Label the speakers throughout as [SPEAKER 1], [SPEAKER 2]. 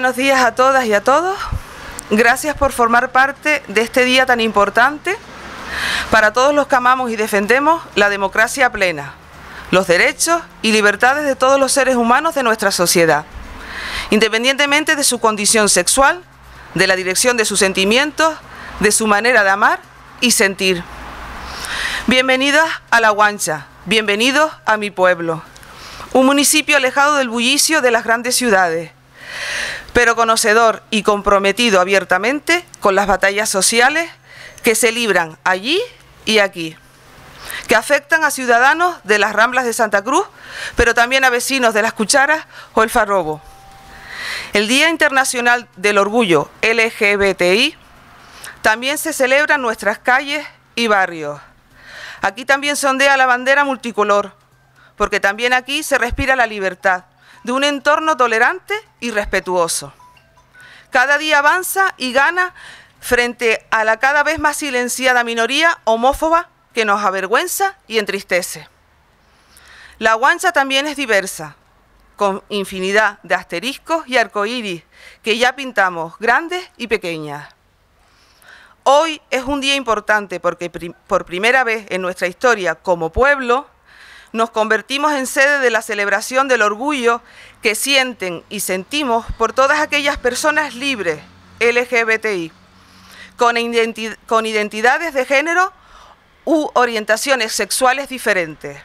[SPEAKER 1] buenos días a todas y a todos. Gracias por formar parte de este día tan importante para todos los que amamos y defendemos la democracia plena, los derechos y libertades de todos los seres humanos de nuestra sociedad, independientemente de su condición sexual, de la dirección de sus sentimientos, de su manera de amar y sentir. Bienvenidas a La Guancha, bienvenidos a mi pueblo, un municipio alejado del bullicio de las grandes ciudades, pero conocedor y comprometido abiertamente con las batallas sociales que se libran allí y aquí, que afectan a ciudadanos de las Ramblas de Santa Cruz, pero también a vecinos de Las Cucharas o El Farrobo. El Día Internacional del Orgullo LGBTI también se celebra en nuestras calles y barrios. Aquí también sondea la bandera multicolor, porque también aquí se respira la libertad, de un entorno tolerante y respetuoso. Cada día avanza y gana frente a la cada vez más silenciada minoría homófoba que nos avergüenza y entristece. La guancha también es diversa, con infinidad de asteriscos y arcoíris que ya pintamos grandes y pequeñas. Hoy es un día importante porque por primera vez en nuestra historia como pueblo nos convertimos en sede de la celebración del orgullo que sienten y sentimos por todas aquellas personas libres LGBTI, con, identidades de género u orientaciones sexuales diferentes.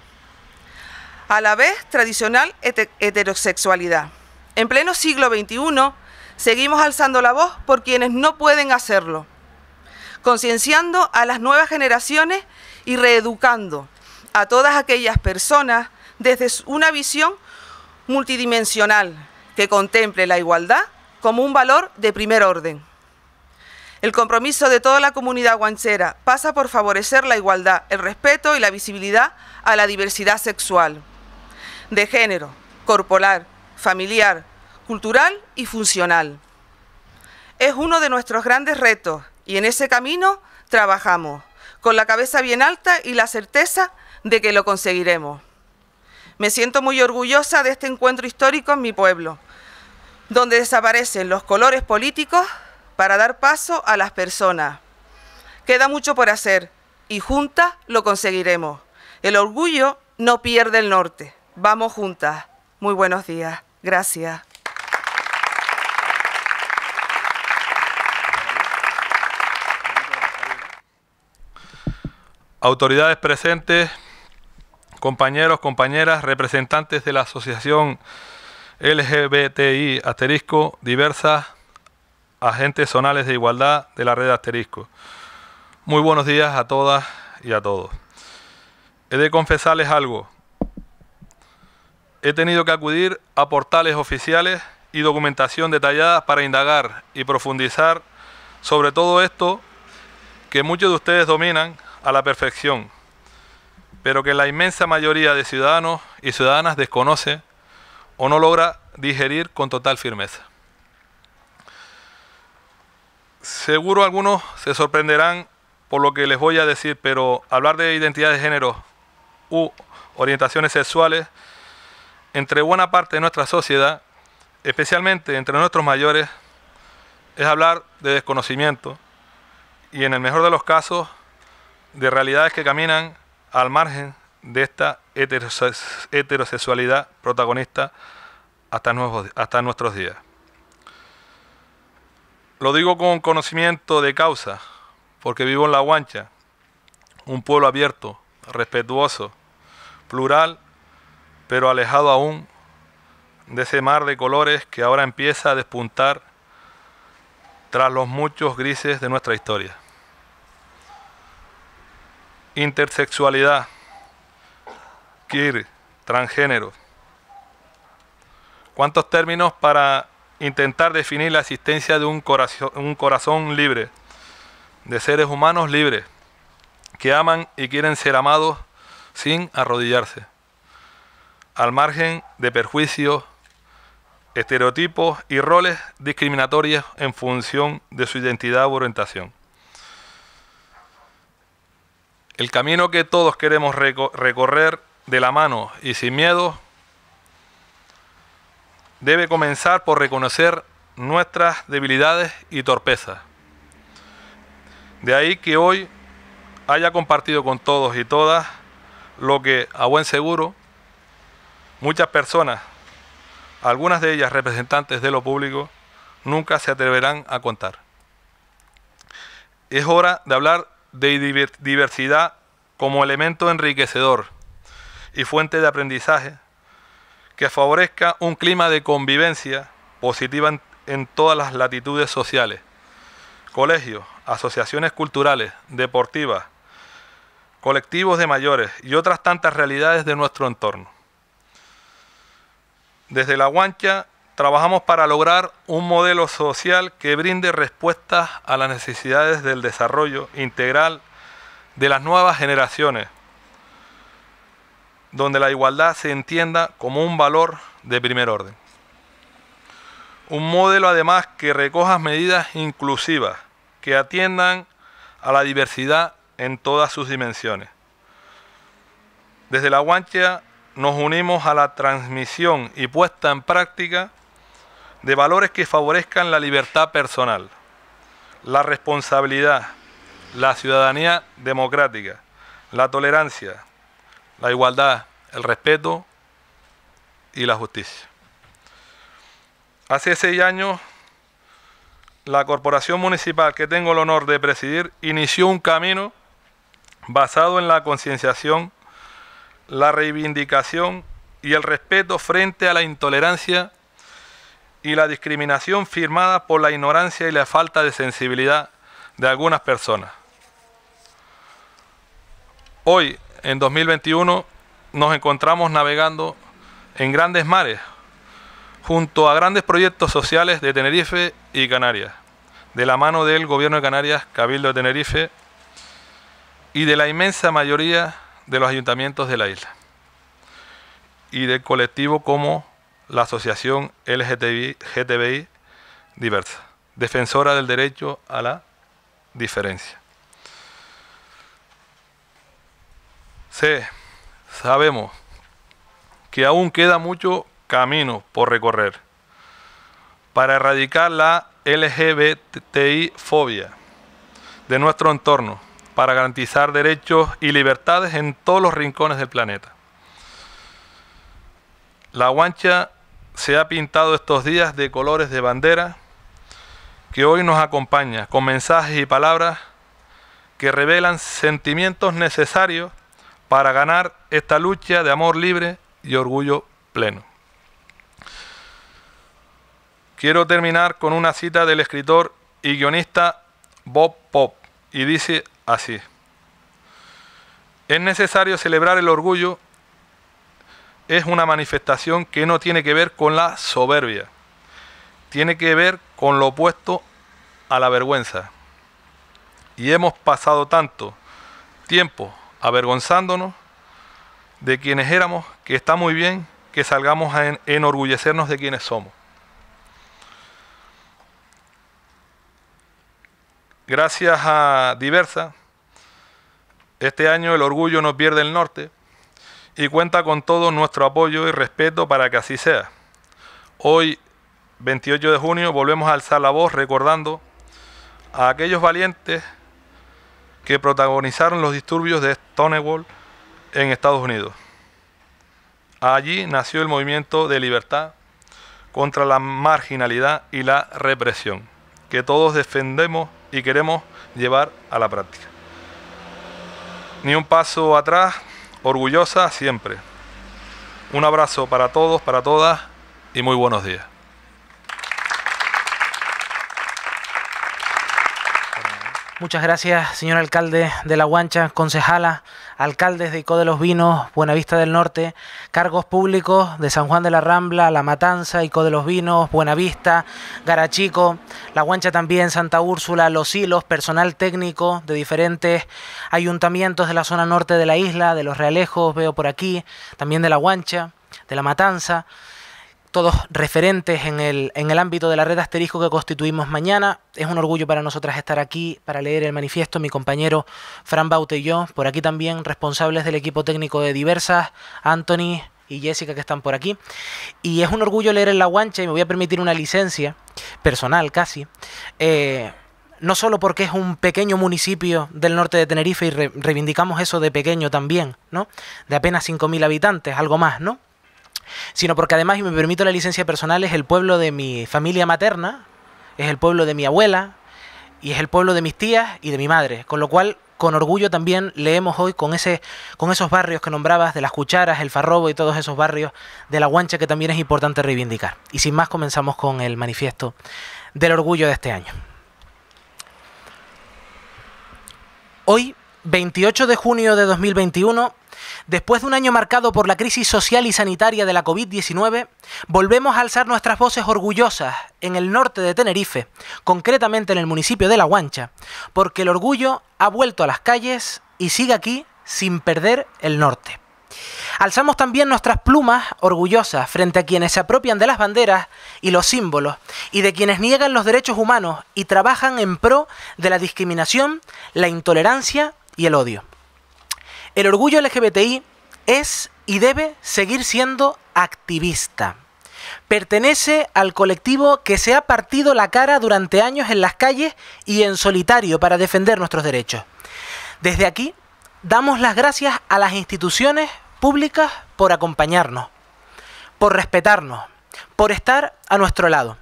[SPEAKER 1] A la vez, tradicional heterosexualidad. En pleno siglo XXI, seguimos alzando la voz por quienes no pueden hacerlo, concienciando a las nuevas generaciones y reeducando a todas aquellas personas desde una visión multidimensional que contemple la igualdad como un valor de primer orden. El compromiso de toda la comunidad guanchera pasa por favorecer la igualdad, el respeto y la visibilidad a la diversidad sexual, de género, corporal, familiar, cultural y funcional. Es uno de nuestros grandes retos y en ese camino trabajamos con la cabeza bien alta y la certeza de que lo conseguiremos. Me siento muy orgullosa de este encuentro histórico en mi pueblo, donde desaparecen los colores políticos para dar paso a las personas. Queda mucho por hacer y juntas lo conseguiremos. El orgullo no pierde el norte. Vamos juntas. Muy buenos días. Gracias.
[SPEAKER 2] Autoridades presentes, compañeros, compañeras, representantes de la asociación LGBTI asterisco, diversas agentes zonales de igualdad de la red asterisco. Muy buenos días a todas y a todos. He de confesarles algo. He tenido que acudir a portales oficiales y documentación detallada para indagar y profundizar sobre todo esto que muchos de ustedes dominan a la perfección pero que la inmensa mayoría de ciudadanos y ciudadanas desconoce o no logra digerir con total firmeza. Seguro algunos se sorprenderán por lo que les voy a decir, pero hablar de identidad de género u orientaciones sexuales entre buena parte de nuestra sociedad, especialmente entre nuestros mayores, es hablar de desconocimiento y en el mejor de los casos de realidades que caminan al margen de esta heterosexualidad protagonista hasta, nuestros días. Lo digo con conocimiento de causa, porque vivo en La Guancha, un pueblo abierto, respetuoso, plural, pero alejado aún de ese mar de colores que ahora empieza a despuntar tras los muchos grises de nuestra historia intersexualidad, queer, transgénero. ¿Cuántos términos para intentar definir la existencia de un corazón, un corazón libre, de seres humanos libres, que aman y quieren ser amados sin arrodillarse, al margen de perjuicios, estereotipos y roles discriminatorios en función de su identidad u orientación? El camino que todos queremos recorrer de la mano y sin miedo debe comenzar por reconocer nuestras debilidades y torpezas. De ahí que hoy haya compartido con todos y todas lo que a buen seguro muchas personas, algunas de ellas representantes de lo público, nunca se atreverán a contar. Es hora de hablar de diversidad como elemento enriquecedor y fuente de aprendizaje que favorezca un clima de convivencia positiva en, todas las latitudes sociales, colegios, asociaciones culturales, deportivas, colectivos de mayores y otras tantas realidades de nuestro entorno. Desde la guancha trabajamos para lograr un modelo social que brinde respuestas a las necesidades del desarrollo integral de las nuevas generaciones, donde la igualdad se entienda como un valor de primer orden. Un modelo además que recoja medidas inclusivas que atiendan a la diversidad en todas sus dimensiones. Desde la guancha nos unimos a la transmisión y puesta en práctica de valores que favorezcan la libertad personal, la responsabilidad, la ciudadanía democrática, la tolerancia, la igualdad, el respeto y la justicia. Hace seis años, la corporación municipal que tengo el honor de presidir inició un camino basado en la concienciación, la reivindicación y el respeto frente a la intolerancia y la discriminación firmada por la ignorancia y la falta de sensibilidad de algunas personas. Hoy, en 2021, nos encontramos navegando en grandes mares, junto a grandes proyectos sociales de Tenerife y Canarias, de la mano del Gobierno de Canarias, Cabildo de Tenerife y de la inmensa mayoría de los ayuntamientos de la isla y del colectivo como la Asociación LGTBI Diversa, defensora del derecho a la diferencia. C. Sabemos que aún queda mucho camino por recorrer para erradicar la LGBTI fobia de nuestro entorno, para garantizar derechos y libertades en todos los rincones del planeta. La guancha se ha pintado estos días de colores de bandera que hoy nos acompaña con mensajes y palabras que revelan sentimientos necesarios para ganar esta lucha de amor libre y orgullo pleno. Quiero terminar con una cita del escritor y guionista Bob Pop y dice así, es necesario celebrar el orgullo es una manifestación que no tiene que ver con la soberbia, tiene que ver con lo opuesto a la vergüenza. Y hemos pasado tanto tiempo avergonzándonos de quienes éramos que está muy bien que salgamos a enorgullecernos de quienes somos. Gracias a Diversa, este año el orgullo no pierde el norte y cuenta con todo nuestro apoyo y respeto para que así sea. Hoy, 28 de junio, volvemos a alzar la voz recordando a aquellos valientes que protagonizaron los disturbios de Stonewall en Estados Unidos. Allí nació el movimiento de libertad contra la marginalidad y la represión, que todos defendemos y queremos llevar a la práctica. Ni un paso atrás, orgullosa siempre. Un abrazo para todos, para todas y muy buenos días.
[SPEAKER 3] Muchas gracias, señor alcalde de La Guancha, concejala, alcaldes de Ico de los Vinos, Buenavista del Norte, cargos públicos de San Juan de la Rambla, La Matanza, Ico de los Vinos, Buenavista, Garachico, La Guancha también, Santa Úrsula, Los Hilos, personal técnico de diferentes ayuntamientos de la zona norte de la isla, de Los Realejos, veo por aquí, también de La Guancha, de La Matanza todos referentes en el, en el ámbito de la red asterisco que constituimos mañana. Es un orgullo para nosotras estar aquí para leer el manifiesto, mi compañero Fran Baute y yo, por aquí también responsables del equipo técnico de Diversas, Anthony y Jessica que están por aquí. Y es un orgullo leer en la guancha y me voy a permitir una licencia personal casi. Eh, no solo porque es un pequeño municipio del norte de Tenerife y reivindicamos eso de pequeño también, ¿no? De apenas 5.000 habitantes, algo más, ¿no? sino porque además, y me permito la licencia personal, es el pueblo de mi familia materna, es el pueblo de mi abuela, y es el pueblo de mis tías y de mi madre, con lo cual con orgullo también leemos hoy con, ese, con esos barrios que nombrabas, de las cucharas, el farrobo y todos esos barrios de la guancha que también es importante reivindicar. Y sin más comenzamos con el manifiesto del orgullo de este año. Hoy, 28 de junio de 2021, Después de un año marcado por la crisis social y sanitaria de la COVID-19, volvemos a alzar nuestras voces orgullosas en el norte de Tenerife, concretamente en el municipio de La Guancha, porque el orgullo ha vuelto a las calles y sigue aquí sin perder el norte. Alzamos también nuestras plumas orgullosas frente a quienes se apropian de las banderas y los símbolos y de quienes niegan los derechos humanos y trabajan en pro de la discriminación, la intolerancia y el odio. El orgullo LGBTI es y debe seguir siendo activista. Pertenece al colectivo que se ha partido la cara durante años en las calles y en solitario para defender nuestros derechos. Desde aquí, damos las gracias a las instituciones públicas por acompañarnos, por respetarnos, por estar a nuestro lado.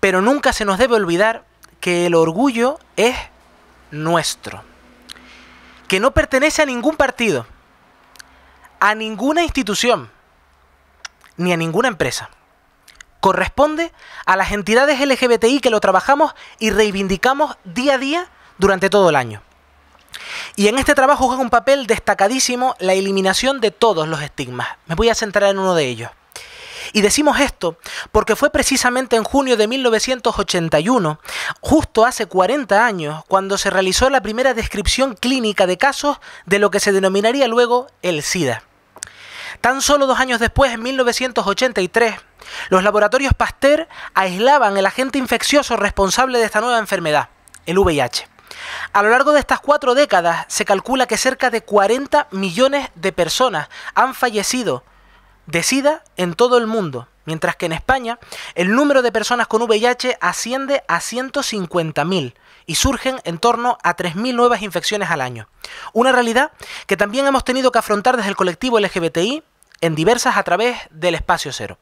[SPEAKER 3] Pero nunca se nos debe olvidar que el orgullo es nuestro que no pertenece a ningún partido, a ninguna institución, ni a ninguna empresa. Corresponde a las entidades LGBTI que lo trabajamos y reivindicamos día a día durante todo el año. Y en este trabajo juega un papel destacadísimo la eliminación de todos los estigmas. Me voy a centrar en uno de ellos. Y decimos esto porque fue precisamente en junio de 1981, justo hace 40 años, cuando se realizó la primera descripción clínica de casos de lo que se denominaría luego el SIDA. Tan solo dos años después, en 1983, los laboratorios Pasteur aislaban el agente infeccioso responsable de esta nueva enfermedad, el VIH. A lo largo de estas cuatro décadas se calcula que cerca de 40 millones de personas han fallecido Decida en todo el mundo, mientras que en España el número de personas con VIH asciende a 150.000 y surgen en torno a 3.000 nuevas infecciones al año. Una realidad que también hemos tenido que afrontar desde el colectivo LGBTI en diversas a través del espacio cero.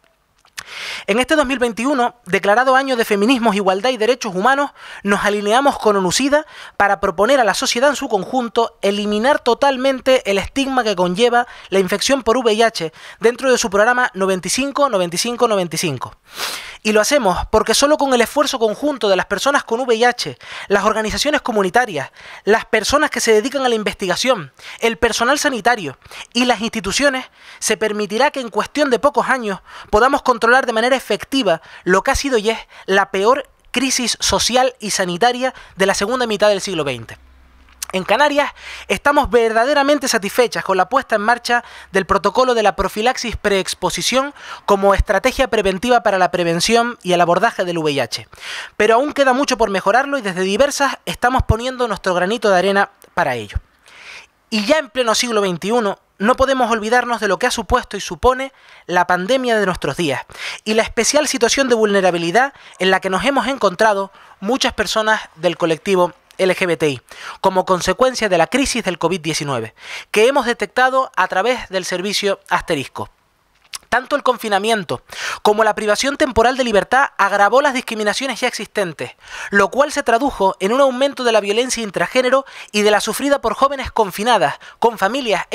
[SPEAKER 3] En este 2021, declarado año de feminismos, igualdad y derechos humanos, nos alineamos con ONUCIDA para proponer a la sociedad en su conjunto eliminar totalmente el estigma que conlleva la infección por VIH dentro de su programa 95-95-95. Y lo hacemos porque solo con el esfuerzo conjunto de las personas con VIH, las organizaciones comunitarias, las personas que se dedican a la investigación, el personal sanitario y las instituciones, se permitirá que en cuestión de pocos años podamos controlar de manera efectiva lo que ha sido y es la peor crisis social y sanitaria de la segunda mitad del siglo XX. En Canarias estamos verdaderamente satisfechas con la puesta en marcha del protocolo de la profilaxis preexposición como estrategia preventiva para la prevención y el abordaje del VIH. Pero aún queda mucho por mejorarlo y desde diversas estamos poniendo nuestro granito de arena para ello. Y ya en pleno siglo XXI, no podemos olvidarnos de lo que ha supuesto y supone la pandemia de nuestros días y la especial situación de vulnerabilidad en la que nos hemos encontrado muchas personas del colectivo LGBTI como consecuencia de la crisis del COVID-19 que hemos detectado a través del servicio asterisco. Tanto el confinamiento como la privación temporal de libertad agravó las discriminaciones ya existentes, lo cual se tradujo en un aumento de la violencia intragénero y de la sufrida por jóvenes confinadas, con familias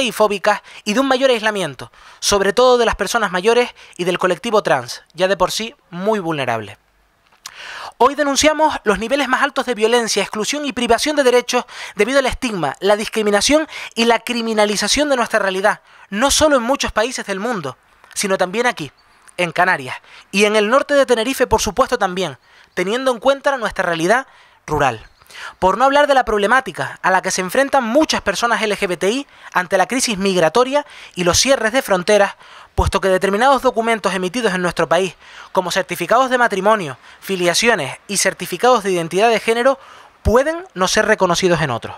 [SPEAKER 3] y fóbicas y de un mayor aislamiento, sobre todo de las personas mayores y del colectivo trans, ya de por sí muy vulnerable. Hoy denunciamos los niveles más altos de violencia, exclusión y privación de derechos debido al estigma, la discriminación y la criminalización de nuestra realidad, no solo en muchos países del mundo, sino también aquí, en Canarias y en el norte de Tenerife, por supuesto también, teniendo en cuenta nuestra realidad rural. Por no hablar de la problemática a la que se enfrentan muchas personas LGBTI ante la crisis migratoria y los cierres de fronteras, puesto que determinados documentos emitidos en nuestro país, como certificados de matrimonio, filiaciones y certificados de identidad de género, pueden no ser reconocidos en otros.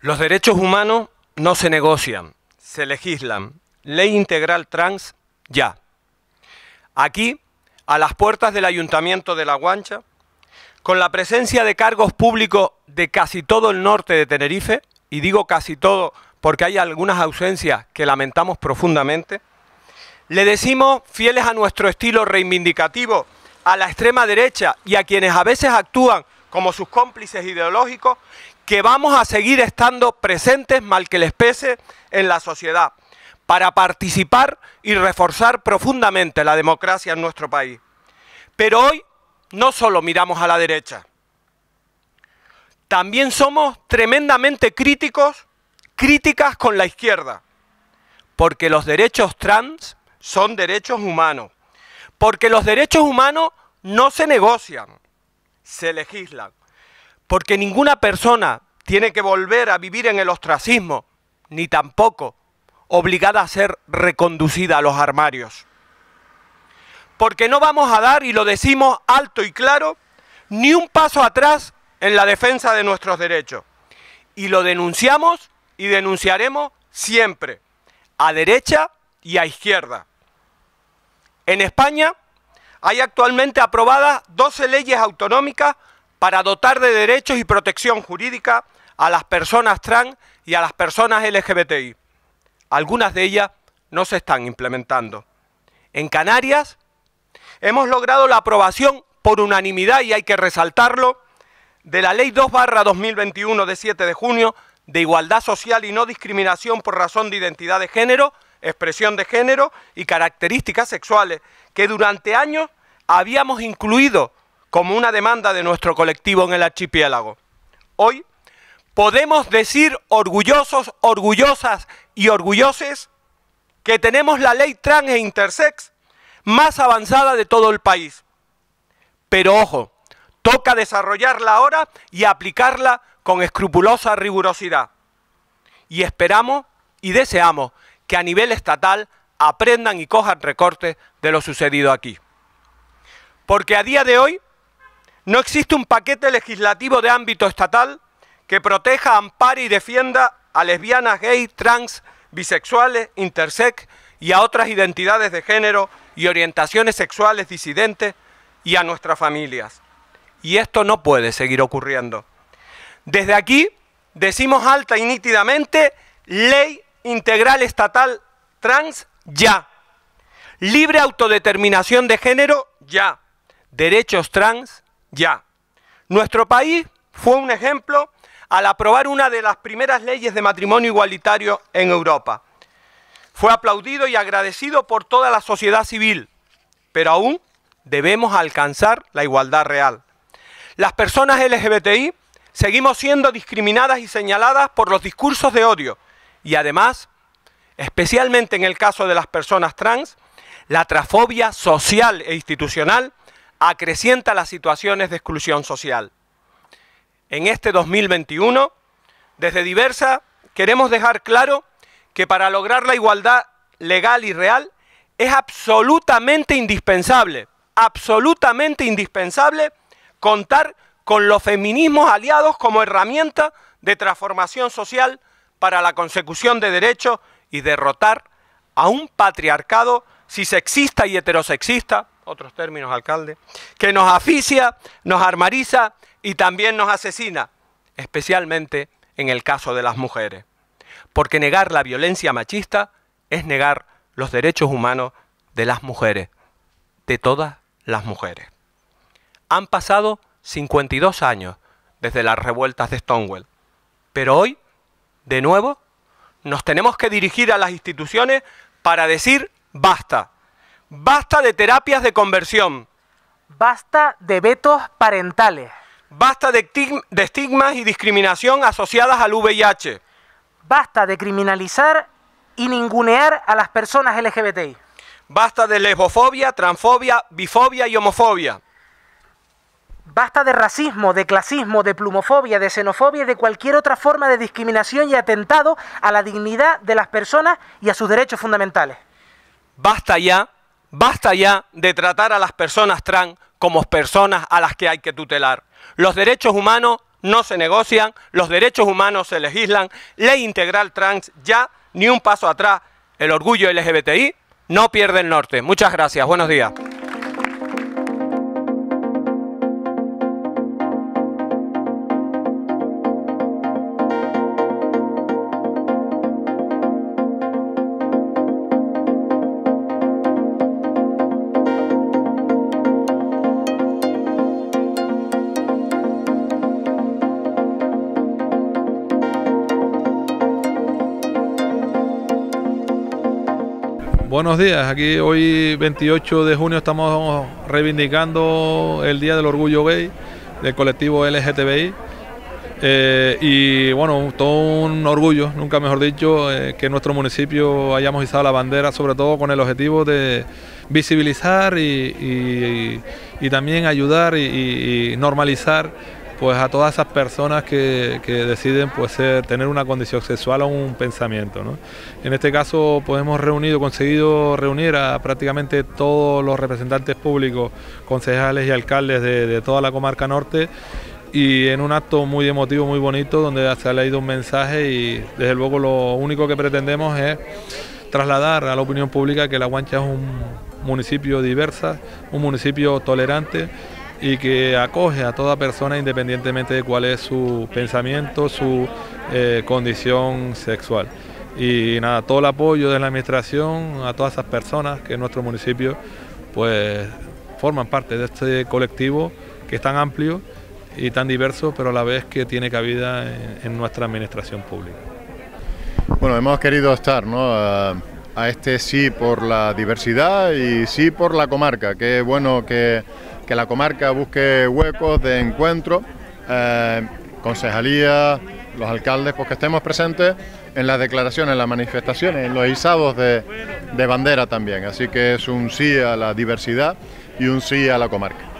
[SPEAKER 4] Los derechos humanos no se negocian, se legislan. Ley integral trans, ya. Aquí, a las puertas del Ayuntamiento de La Guancha, con la presencia de cargos públicos de casi todo el norte de Tenerife, y digo casi todo porque hay algunas ausencias que lamentamos profundamente, le decimos, fieles a nuestro estilo reivindicativo, a la extrema derecha y a quienes a veces actúan como sus cómplices ideológicos, que vamos a seguir estando presentes, mal que les pese, en la sociedad, para participar y reforzar profundamente la democracia en nuestro país. Pero hoy no solo miramos a la derecha, también somos tremendamente críticos, críticas con la izquierda, porque los derechos trans son derechos humanos, porque los derechos humanos no se negocian, se legislan, porque ninguna persona tiene que volver a vivir en el ostracismo, ni tampoco obligada a ser reconducida a los armarios porque no vamos a dar, y lo decimos alto y claro, ni un paso atrás en la defensa de nuestros derechos. Y lo denunciamos y denunciaremos siempre, a derecha y a izquierda. En España hay actualmente aprobadas 12 leyes autonómicas para dotar de derechos y protección jurídica a las personas trans y a las personas LGBTI. Algunas de ellas no se están implementando. En Canarias Hemos logrado la aprobación por unanimidad, y hay que resaltarlo, de la Ley 2 2021 de 7 de junio de igualdad social y no discriminación por razón de identidad de género, expresión de género y características sexuales, que durante años habíamos incluido como una demanda de nuestro colectivo en el archipiélago. Hoy podemos decir orgullosos, orgullosas y orgulloses, que tenemos la ley trans e intersex más avanzada de todo el país. Pero ojo, toca desarrollarla ahora y aplicarla con escrupulosa rigurosidad. Y esperamos y deseamos que a nivel estatal aprendan y cojan recortes de lo sucedido aquí. Porque a día de hoy no existe un paquete legislativo de ámbito estatal que proteja, ampare y defienda a lesbianas, gays, trans, bisexuales, intersex y a otras identidades de género y orientaciones sexuales disidentes y a nuestras familias. Y esto no puede seguir ocurriendo. Desde aquí decimos alta y nítidamente, ley integral estatal trans ya. Libre autodeterminación de género ya. Derechos trans ya. Nuestro país fue un ejemplo al aprobar una de las primeras leyes de matrimonio igualitario en Europa. Fue aplaudido y agradecido por toda la sociedad civil, pero aún debemos alcanzar la igualdad real. Las personas LGBTI seguimos siendo discriminadas y señaladas por los discursos de odio y además, especialmente en el caso de las personas trans, la trafobia social e institucional acrecienta las situaciones de exclusión social. En este 2021, desde Diversa, queremos dejar claro que para lograr la igualdad legal y real es absolutamente indispensable, absolutamente indispensable contar con los feminismos aliados como herramienta de transformación social para la consecución de derechos y derrotar a un patriarcado si sexista y heterosexista, otros términos, alcalde, que nos aficia, nos armariza y también nos asesina, especialmente en el caso de las mujeres porque negar la violencia machista es negar los derechos humanos de las mujeres, de todas las mujeres. Han pasado 52 años desde las revueltas de Stonewall, pero hoy, de nuevo, nos tenemos que dirigir a las instituciones para decir basta, basta de terapias de conversión, basta de vetos parentales, basta de, estigmas y discriminación asociadas al VIH, Basta de
[SPEAKER 3] criminalizar y ningunear a las personas LGBTI.
[SPEAKER 4] Basta de lesbofobia, transfobia, bifobia y homofobia.
[SPEAKER 3] Basta de racismo, de clasismo, de plumofobia, de xenofobia y de cualquier otra forma de discriminación y atentado a la dignidad de las personas y a sus derechos fundamentales.
[SPEAKER 4] Basta ya, basta ya de tratar a las personas trans como personas a las que hay que tutelar. Los derechos humanos no se negocian, los derechos humanos se legislan, ley integral trans ya, ni un paso atrás, el orgullo LGBTI no pierde el norte. Muchas gracias, buenos días.
[SPEAKER 2] Buenos días, aquí hoy 28 de junio estamos reivindicando el Día del Orgullo Gay del colectivo LGTBI. Eh, y bueno, todo un orgullo, nunca mejor dicho, eh, que en nuestro municipio hayamos izado la bandera, sobre todo con el objetivo de visibilizar y también ayudar y normalizar pues a todas esas personas que, deciden pues tener una condición sexual o un pensamiento. ¿no? En este caso pues hemos reunido, conseguido reunir a prácticamente todos los representantes públicos, concejales y alcaldes de, de toda la comarca norte y en un acto muy emotivo, muy bonito, donde se ha leído un mensaje y desde luego lo único que pretendemos es trasladar a la opinión pública que La Guancha es un municipio diversa, un municipio tolerante y que acoge a toda persona independientemente de cuál es su pensamiento, su eh, condición sexual. Y nada, todo el apoyo de la administración a todas esas personas que en nuestro municipio pues forman parte de este colectivo que es tan amplio y tan diverso, pero a la vez que tiene cabida en, nuestra administración pública.
[SPEAKER 1] Bueno, hemos querido estar, ¿no? A, este sí por la diversidad y sí por la comarca. Qué bueno que que la comarca busque huecos de encuentro, eh, los alcaldes, pues que estemos presentes en las declaraciones, en las manifestaciones, en los izados de bandera también. Así que es un sí a la diversidad y un sí a la comarca.